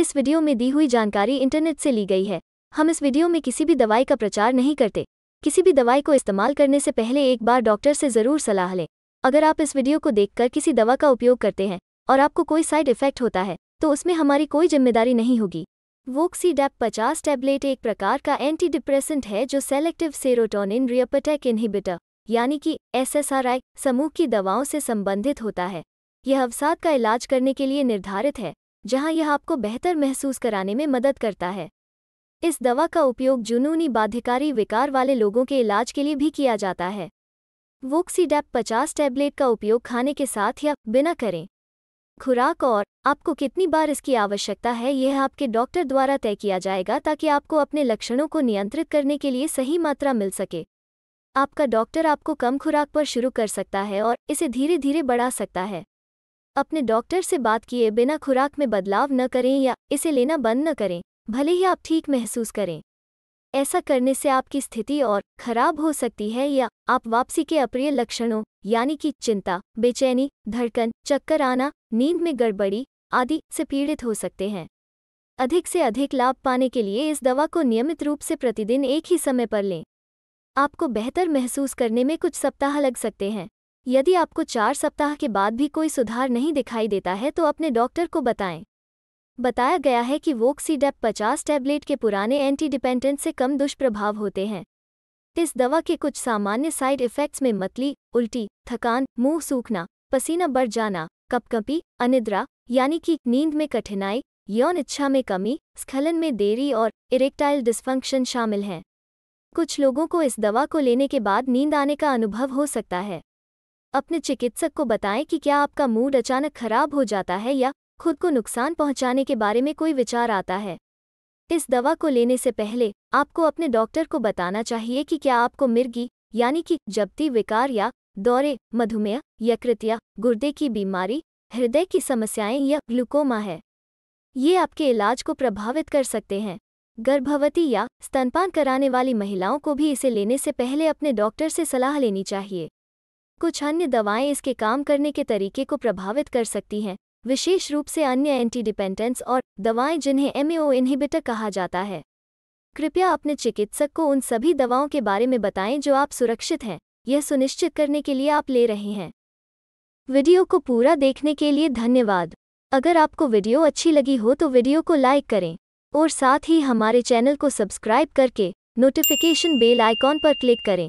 इस वीडियो में दी हुई जानकारी इंटरनेट से ली गई है हम इस वीडियो में किसी भी दवाई का प्रचार नहीं करते किसी भी दवाई को इस्तेमाल करने से पहले एक बार डॉक्टर से ज़रूर सलाह लें अगर आप इस वीडियो को देखकर किसी दवा का उपयोग करते हैं और आपको कोई साइड इफेक्ट होता है तो उसमें हमारी कोई जिम्मेदारी नहीं होगी डेप पचास टैबलेट एक प्रकार का एंटी डिप्रेसेंट है जो सेलेक्टिव सेरोटोनिन रियपटेक इनहिबिटर यानी कि एसएसआरआई समूह की दवाओं से संबंधित होता है यह अवसाद का इलाज करने के लिए निर्धारित है जहां यह आपको बेहतर महसूस कराने में मदद करता है इस दवा का उपयोग जुनूनी बाध्यकारी विकार वाले लोगों के इलाज के लिए भी किया जाता है वोक्सीडैप पचास टैबलेट का उपयोग खाने के साथ या बिना करें खुराक और आपको कितनी बार इसकी आवश्यकता है यह आपके डॉक्टर द्वारा तय किया जाएगा ताकि आपको अपने लक्षणों को नियंत्रित करने के लिए सही मात्रा मिल सके आपका डॉक्टर आपको कम खुराक पर शुरू कर सकता है और इसे धीरे धीरे बढ़ा सकता है अपने डॉक्टर से बात किए बिना खुराक में बदलाव न करें या इसे लेना बंद न करें भले ही आप ठीक महसूस करें ऐसा करने से आपकी स्थिति और खराब हो सकती है या आप वापसी के अप्रिय लक्षणों यानी कि चिंता बेचैनी धड़कन चक्कर आना नींद में गड़बड़ी आदि से पीड़ित हो सकते हैं अधिक से अधिक लाभ पाने के लिए इस दवा को नियमित रूप से प्रतिदिन एक ही समय पर लें आपको बेहतर महसूस करने में कुछ सप्ताह लग सकते हैं यदि आपको चार सप्ताह के बाद भी कोई सुधार नहीं दिखाई देता है तो अपने डॉक्टर को बताएं बताया गया है कि वोक्सीडेप 50 टैबलेट के पुराने एंटी डिपेंडेंट से कम दुष्प्रभाव होते हैं इस दवा के कुछ सामान्य साइड इफ़ेक्ट्स में मतली उल्टी थकान मुंह सूखना पसीना बढ़ जाना कपकपी अनिद्रा यानी कि नींद में कठिनाई यौन इच्छा में कमी स्खलन में देरी और इरेक्टाइल डिस्फंक्शन शामिल हैं कुछ लोगों को इस दवा को लेने के बाद नींद आने का अनुभव हो सकता है अपने चिकित्सक को बताएं कि क्या आपका मूड अचानक खराब हो जाता है या खुद को नुकसान पहुंचाने के बारे में कोई विचार आता है इस दवा को लेने से पहले आपको अपने डॉक्टर को बताना चाहिए कि क्या आपको मिर्गी यानी कि जबती विकार या दौरे मधुमेह यकृतिया गुर्दे की बीमारी हृदय की समस्याएं या ग्लूकोमा है ये आपके इलाज को प्रभावित कर सकते हैं गर्भवती या स्तनपान कराने वाली महिलाओं को भी इसे लेने से पहले अपने डॉक्टर से सलाह लेनी चाहिए कुछ अन्य दवाएं इसके काम करने के तरीके को प्रभावित कर सकती हैं विशेष रूप से अन्य एंटीडिपेंडेंट्स और दवाएं जिन्हें एमएओ इनहिबिटर कहा जाता है कृपया अपने चिकित्सक को उन सभी दवाओं के बारे में बताएं जो आप सुरक्षित हैं यह सुनिश्चित करने के लिए आप ले रहे हैं वीडियो को पूरा देखने के लिए धन्यवाद अगर आपको वीडियो अच्छी लगी हो तो वीडियो को लाइक करें और साथ ही हमारे चैनल को सब्सक्राइब करके नोटिफिकेशन बेल आइकॉन पर क्लिक करें